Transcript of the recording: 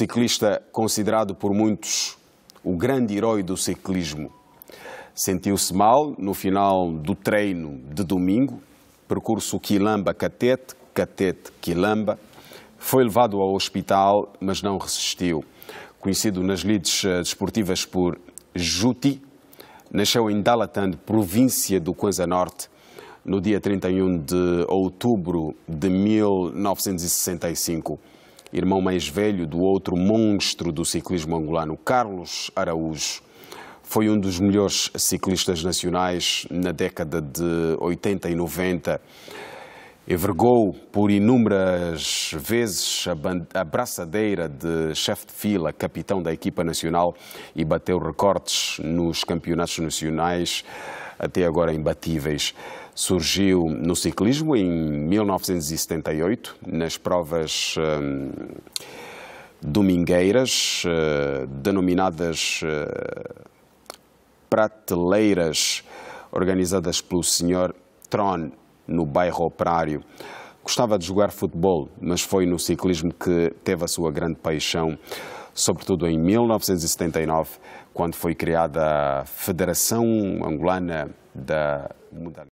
Ciclista considerado por muitos o grande herói do ciclismo. Sentiu-se mal no final do treino de domingo, percurso Quilamba-Catete, Catete-Quilamba. Foi levado ao hospital, mas não resistiu. Conhecido nas lides eh, desportivas por Juti, nasceu em Dalatand, província do Coisa Norte, no dia 31 de outubro de 1965 irmão mais velho do outro monstro do ciclismo angolano, Carlos Araújo. Foi um dos melhores ciclistas nacionais na década de 80 e 90. Evergou por inúmeras vezes a, braçadeira de chefe de fila, capitão da equipa nacional, e bateu recordes nos campeonatos nacionais até agora imbatíveis. Surgiu no ciclismo em 1978, nas provas hum, domingueiras, eh, denominadas eh, prateleiras, organizadas pelo Sr. Tron, no bairro Operário. Gostava de jogar futebol, mas foi no ciclismo que teve a sua grande paixão sobretudo em 1979, quando foi criada a Federação Angolana da Modalidade.